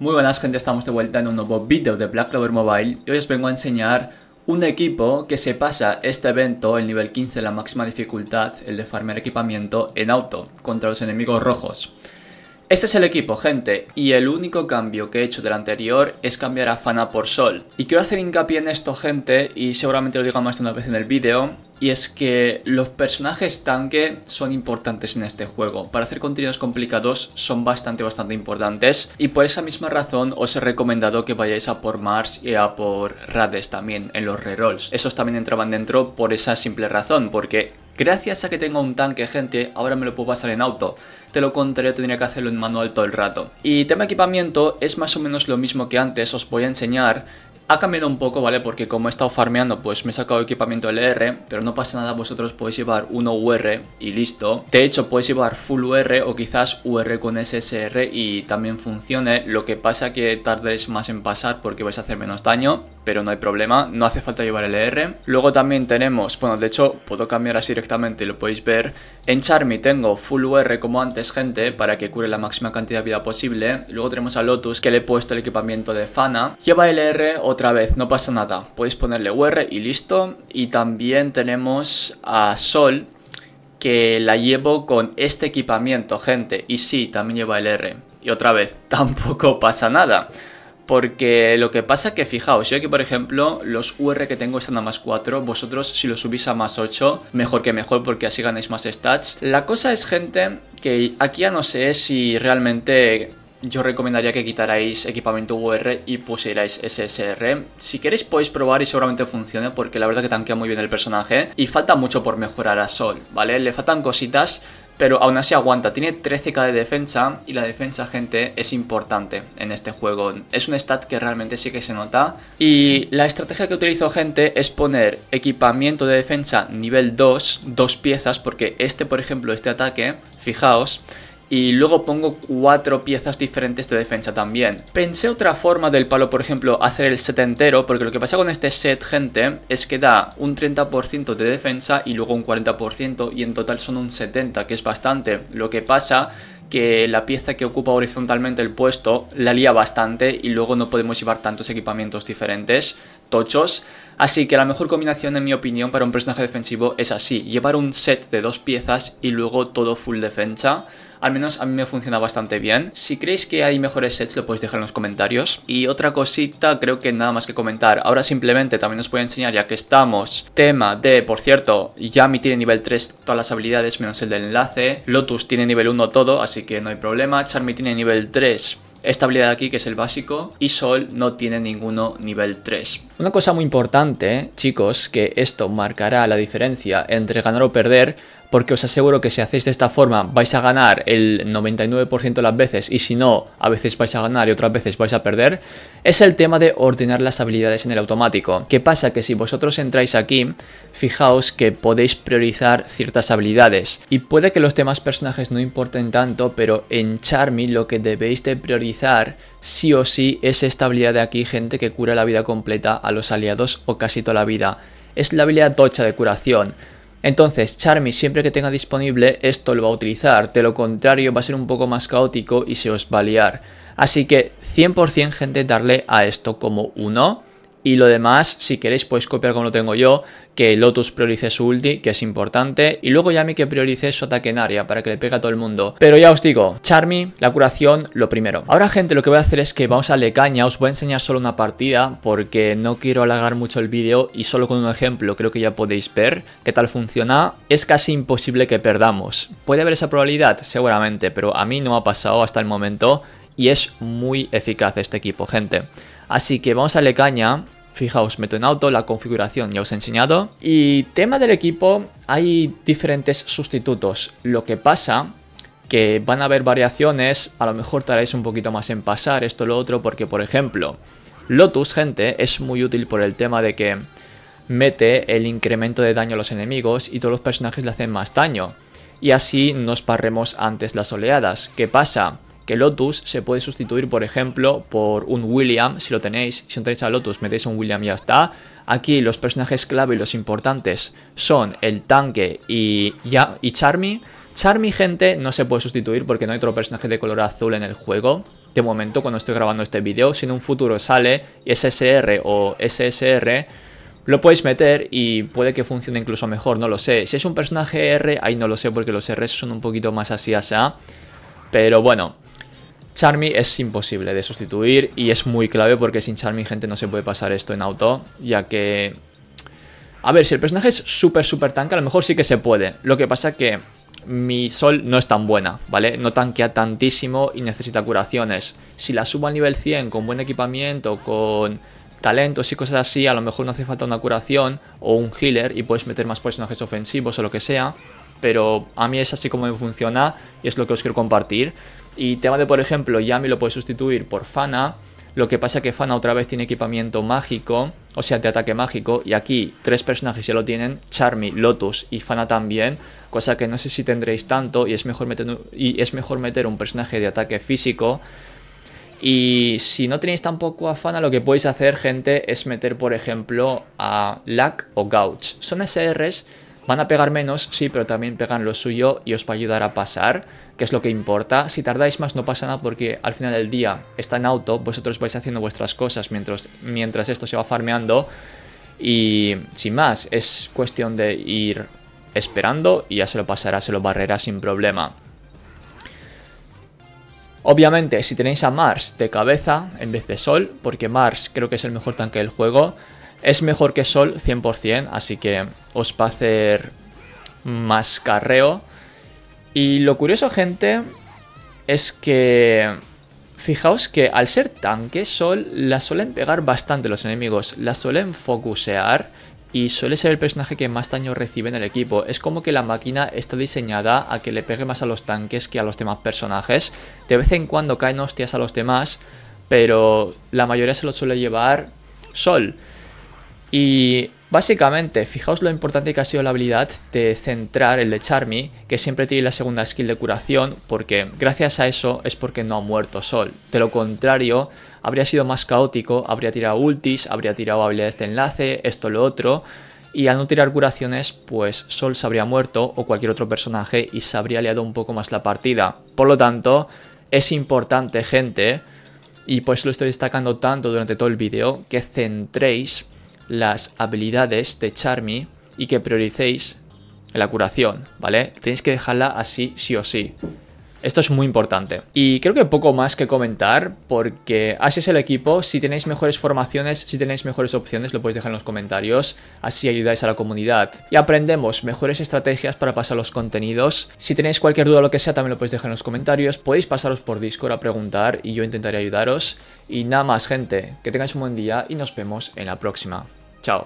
Muy buenas gente, estamos de vuelta en un nuevo video de Black Clover Mobile y hoy os vengo a enseñar un equipo que se pasa este evento, el nivel 15, la máxima dificultad, el de farmear equipamiento, en auto, contra los enemigos rojos. Este es el equipo, gente, y el único cambio que he hecho del anterior es cambiar a Fana por Sol. Y quiero hacer hincapié en esto, gente, y seguramente lo diga más de una vez en el vídeo, y es que los personajes tanque son importantes en este juego. Para hacer contenidos complicados son bastante, bastante importantes. Y por esa misma razón os he recomendado que vayáis a por Mars y a por Rades también en los rerolls. Esos también entraban dentro por esa simple razón, porque Gracias a que tengo un tanque, gente, ahora me lo puedo pasar en auto. Te lo contrario, tendría que hacerlo en manual todo el rato. Y tema equipamiento es más o menos lo mismo que antes, os voy a enseñar. Ha cambiado un poco, ¿vale? Porque como he estado farmeando, pues me he sacado equipamiento LR, pero no pasa nada, vosotros podéis llevar uno UR y listo. De hecho, podéis llevar full UR o quizás UR con SSR y también funcione, lo que pasa que tardéis más en pasar porque vais a hacer menos daño pero no hay problema, no hace falta llevar el e r Luego también tenemos, bueno, de hecho puedo cambiar así directamente y lo podéis ver. En Charmy tengo full UR como antes, gente, para que cure la máxima cantidad de vida posible. Luego tenemos a Lotus, que le he puesto el equipamiento de Fana. Lleva el ER otra vez, no pasa nada. Podéis ponerle UR y listo. Y también tenemos a Sol, que la llevo con este equipamiento, gente. Y sí, también lleva el e R. Y otra vez, tampoco pasa nada. Porque lo que pasa que, fijaos, yo aquí por ejemplo, los UR que tengo están a más 4, vosotros si los subís a más 8, mejor que mejor porque así ganáis más stats. La cosa es, gente, que aquí ya no sé si realmente yo recomendaría que quitarais equipamiento UR y pusierais SSR. Si queréis podéis probar y seguramente funcione porque la verdad que tanquea muy bien el personaje y falta mucho por mejorar a Sol, ¿vale? Le faltan cositas pero aún así aguanta, tiene 13k de defensa y la defensa, gente, es importante en este juego. Es un stat que realmente sí que se nota. Y la estrategia que utilizo, gente, es poner equipamiento de defensa nivel 2, dos piezas, porque este, por ejemplo, este ataque, fijaos, y luego pongo cuatro piezas diferentes de defensa también. Pensé otra forma del palo, por ejemplo, hacer el set entero, porque lo que pasa con este set, gente, es que da un 30% de defensa y luego un 40% y en total son un 70%, que es bastante. Lo que pasa que la pieza que ocupa horizontalmente el puesto la lía bastante y luego no podemos llevar tantos equipamientos diferentes, tochos. Así que la mejor combinación en mi opinión para un personaje defensivo es así, llevar un set de dos piezas y luego todo full defensa. Al menos a mí me funciona bastante bien. Si creéis que hay mejores sets lo podéis dejar en los comentarios. Y otra cosita, creo que nada más que comentar. Ahora simplemente también os voy a enseñar, ya que estamos, tema de, por cierto, Yami tiene nivel 3 todas las habilidades menos el del enlace. Lotus tiene nivel 1 todo, así que no hay problema. Charmy tiene nivel 3 esta habilidad de aquí que es el básico y Sol no tiene ninguno nivel 3. Una cosa muy importante, chicos, que esto marcará la diferencia entre ganar o perder, porque os aseguro que si hacéis de esta forma vais a ganar el 99% de las veces y si no, a veces vais a ganar y otras veces vais a perder, es el tema de ordenar las habilidades en el automático. ¿Qué pasa? Que si vosotros entráis aquí, fijaos que podéis priorizar ciertas habilidades y puede que los demás personajes no importen tanto, pero en Charmy lo que debéis de priorizar sí o sí es esta habilidad de aquí, gente, que cura la vida completa a los aliados o casi toda la vida. Es la habilidad tocha de curación. Entonces, Charmy siempre que tenga disponible esto lo va a utilizar, de lo contrario va a ser un poco más caótico y se os va a liar. Así que 100% gente darle a esto como uno y lo demás, si queréis, podéis copiar como lo tengo yo, que Lotus priorice su ulti, que es importante, y luego Yami que priorice su ataque en área para que le pegue a todo el mundo. Pero ya os digo, Charmy, la curación, lo primero. Ahora, gente, lo que voy a hacer es que vamos a Lecaña, os voy a enseñar solo una partida, porque no quiero alargar mucho el vídeo, y solo con un ejemplo creo que ya podéis ver qué tal funciona. Es casi imposible que perdamos. ¿Puede haber esa probabilidad? Seguramente, pero a mí no me ha pasado hasta el momento, y es muy eficaz este equipo, gente. Así que vamos a Lecaña, Fijaos, meto en auto, la configuración ya os he enseñado. Y tema del equipo, hay diferentes sustitutos. Lo que pasa que van a haber variaciones, a lo mejor tardáis un poquito más en pasar esto lo otro, porque por ejemplo, Lotus, gente, es muy útil por el tema de que mete el incremento de daño a los enemigos y todos los personajes le hacen más daño. Y así nos parremos antes las oleadas. ¿Qué pasa? que Lotus se puede sustituir, por ejemplo, por un William, si lo tenéis, si no tenéis a Lotus, metéis un William y ya está. Aquí los personajes clave y los importantes son el tanque y, ya, y Charmy. Charmy, gente, no se puede sustituir porque no hay otro personaje de color azul en el juego. De momento, cuando estoy grabando este vídeo, si en un futuro sale SSR o SSR, lo podéis meter y puede que funcione incluso mejor, no lo sé. Si es un personaje R, ahí no lo sé porque los R son un poquito más así así. Pero bueno, Charmy es imposible de sustituir y es muy clave porque sin Charmy, gente, no se puede pasar esto en auto, ya que... A ver, si el personaje es súper, súper tanque, a lo mejor sí que se puede. Lo que pasa que mi sol no es tan buena, ¿vale? No tanquea tantísimo y necesita curaciones. Si la subo al nivel 100 con buen equipamiento, con talentos y cosas así, a lo mejor no hace falta una curación o un healer y puedes meter más personajes ofensivos o lo que sea pero a mí es así como me funciona y es lo que os quiero compartir. Y tema de, por ejemplo, Yami lo puedes sustituir por Fana, lo que pasa es que Fana otra vez tiene equipamiento mágico, o sea, de ataque mágico, y aquí tres personajes ya lo tienen, Charmy, Lotus y Fana también, cosa que no sé si tendréis tanto, y es mejor meter, y es mejor meter un personaje de ataque físico, y si no tenéis tampoco a Fana, lo que podéis hacer, gente, es meter, por ejemplo, a Lack o Gouch. Son SRs Van a pegar menos, sí, pero también pegan lo suyo y os va a ayudar a pasar, que es lo que importa. Si tardáis más no pasa nada porque al final del día está en auto, vosotros vais haciendo vuestras cosas mientras, mientras esto se va farmeando. Y sin más, es cuestión de ir esperando y ya se lo pasará, se lo barrerá sin problema. Obviamente, si tenéis a Mars de cabeza en vez de Sol, porque Mars creo que es el mejor tanque del juego, es mejor que Sol 100%, así que os va a hacer más carreo. Y lo curioso, gente, es que... Fijaos que al ser tanque, Sol la suelen pegar bastante los enemigos, la suelen focusear y suele ser el personaje que más daño recibe en el equipo. Es como que la máquina está diseñada a que le pegue más a los tanques que a los demás personajes. De vez en cuando caen hostias a los demás, pero la mayoría se lo suele llevar Sol. Y básicamente, fijaos lo importante que ha sido la habilidad de centrar el de Charmy, que siempre tiene la segunda skill de curación, porque gracias a eso es porque no ha muerto Sol. De lo contrario, habría sido más caótico, habría tirado ultis, habría tirado habilidades de enlace, esto, lo otro y al no tirar curaciones, pues Sol se habría muerto o cualquier otro personaje y se habría liado un poco más la partida. Por lo tanto, es importante, gente, y por eso lo estoy destacando tanto durante todo el vídeo, que centréis las habilidades de Charmy y que prioricéis la curación, ¿vale? Tenéis que dejarla así sí o sí. Esto es muy importante. Y creo que poco más que comentar porque así es el equipo. Si tenéis mejores formaciones, si tenéis mejores opciones, lo podéis dejar en los comentarios. Así ayudáis a la comunidad. Y aprendemos mejores estrategias para pasar los contenidos. Si tenéis cualquier duda o lo que sea, también lo podéis dejar en los comentarios. Podéis pasaros por Discord a preguntar y yo intentaré ayudaros. Y nada más, gente. Que tengáis un buen día y nos vemos en la próxima. Chao.